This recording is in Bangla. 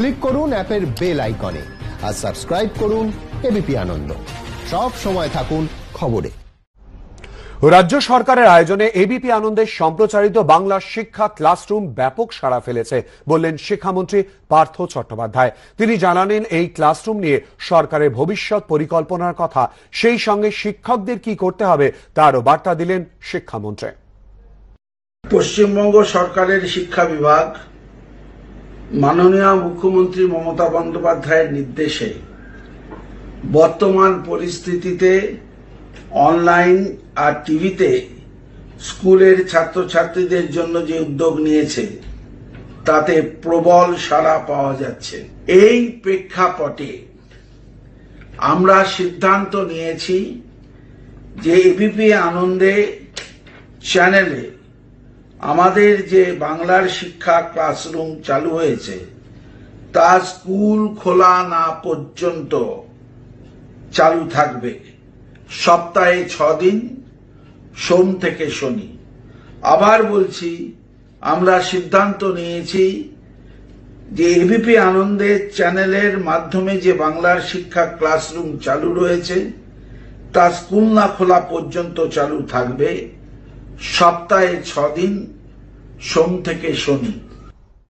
ক্লিক করুন অ্যাপের বেল আইকনে আর সাবস্ক্রাইব করুন এবিপি আনন্দ সব সময় থাকুন খবরে রাজ্য সরকারের আয়োজনে এবিপি আনন্দের সম্প্রচারিত বাংলা শিক্ষা ক্লাসরুম ব্যাপক সাড়া ফেলেছে বললেন শিক্ষামন্ত্রী পার্থ চট্টোপাধ্যায় তিনি জানালেন এই ক্লাসরুম নিয়ে সরকারের ভবিষ্যৎ পরিকল্পনার কথা সেই সঙ্গে শিক্ষকদের কি করতে হবে তারও বার্তা দিলেন শিক্ষামন্ত্রী পশ্চিমবঙ্গ সরকারের শিক্ষা বিভাগ মাননীয় মুখ্যমন্ত্রী মমতা বন্দ্যোপাধ্যায়ের নির্দেশে বর্তমান পরিস্থিতিতে অনলাইন আর টিভিতে স্কুলের ছাত্রছাত্রীদের জন্য যে উদ্যোগ নিয়েছে তাতে প্রবল সাড়া পাওয়া যাচ্ছে এই প্রেক্ষাপটে আমরা সিদ্ধান্ত নিয়েছি যে এবিপি আনন্দে চ্যানেলে আমাদের যে বাংলার শিক্ষা ক্লাসরুম চালু হয়েছে তা স্কুল খোলা না পর্যন্ত চালু থাকবে সপ্তাহে ছ দিন সোম থেকে শনি আবার বলছি আমরা সিদ্ধান্ত নিয়েছি যে এবিপি আনন্দের চ্যানেলের মাধ্যমে যে বাংলার শিক্ষা ক্লাসরুম চালু রয়েছে তা স্কুল না খোলা পর্যন্ত চালু থাকবে সপ্তাহে ছদিন সোম থেকে শনি